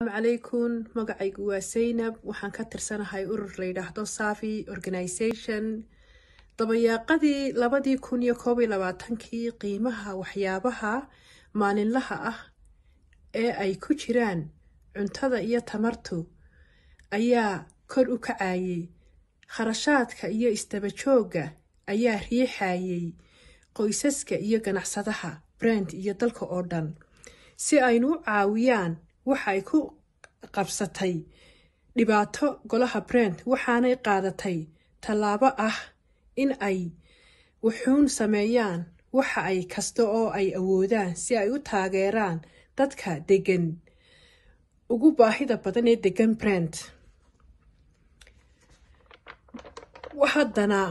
asalaamu calaykum magacaygu waa saynab waxaan ka tirsanahay urur la yidhaahdo safi organisation dabayaaqadii labadii kun iyo koob iyo labaatankii qiimaha waxyaabaha maalinlaha ah ee ay ku jiraan cuntada iyo tamartu ayaa kor u kacayey kharashaadka iyo isdabajoogga ayaa riixayay qoysaska iyo ganacsadaha brand iyo dalka oo dhan si aynu u caawiyaan waxay ku qabsatay dhibaato golaha brent waxaanay qaadatay tallaabo ah in ay wuxuun sameeyaan waxa ay kasta oo ay awoodaan si ay u taageeraan dadka degan ugu baahida badan ee degan brent haddana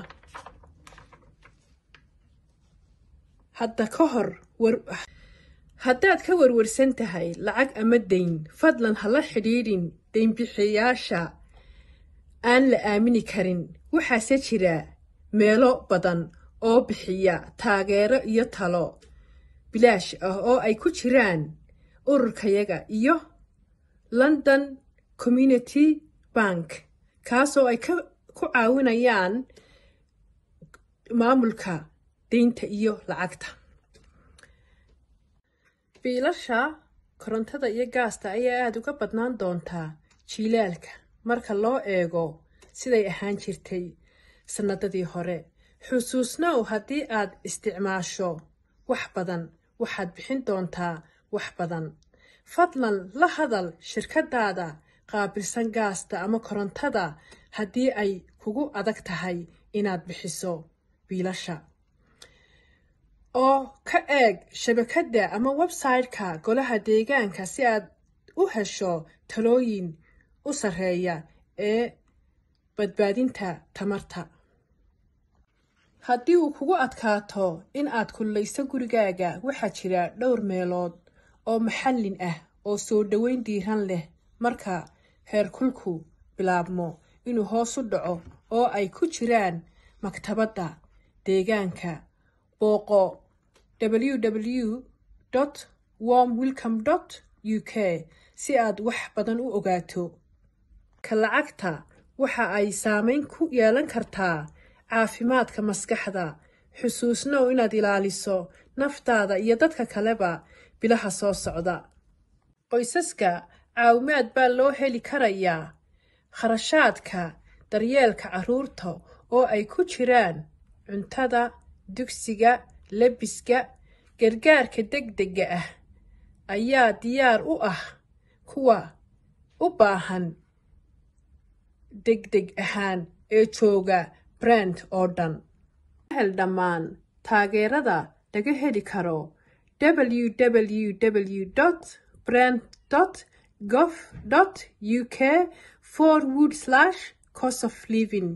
hadda ka hor haddaad ka warwarsan tahay lacag ama dayn fadlan hala xidhiidhin daynbixiyaasha aan la aamini karin waxaase jira meelo badan oo bixiya taageero iyo talo bilaash ah oo ay ku jiraan ururkayaga iyo london community bank kaasoo ay ku caawinayaan maamulka deynta iyo lacagta biilasha korontada iyo gaasta ayaa aada uga badnaan doontaa jiilaalka marka loo eego siday ahaan jirtay sannadadii hore xusuusnow haddii aad isticmaasho wax badan waxaad bixin doontaa wax badan fadlan la hadal shirkadaada qaabilsan gaasta ama korontada haddii ay kugu adag tahay inaad bixiso biilasha oo ka eeg shabakadda ama website-ka golaha deegaanka si aad u hesho talooyin u sarreeya ee badbaadinta tamarta haddii uu kugu adkaato in aad kullayso gurigaaga waxaa jira dhowr meelood oo maxallin ah oo soo dhoweyn diiran leh marka heerkulku bilaabmo inuu hoos u dhaco oo ay ku jiraan maktabadda deegaanka booqo k si aad wax badan u ogaato ka lacagta waxa ay saameyn ku yeelan kartaa caafimaadka maskaxda xusuusnow inaad ilaaliso naftaada iyo dadka kaleba bilaha soo socda qoysaska caawimaad baa loo heli karayaa kharashaadka daryeelka carruurta oo ay ku jiraan cuntada dugsiga lebiska gargaarka deg dega ah ayaa diyaar u ah kuwa u baahan deg deg ahaan ee jooga brand oo dhan hel dhammaan taageerada laga heli karo www brand gov u k for wood cost of living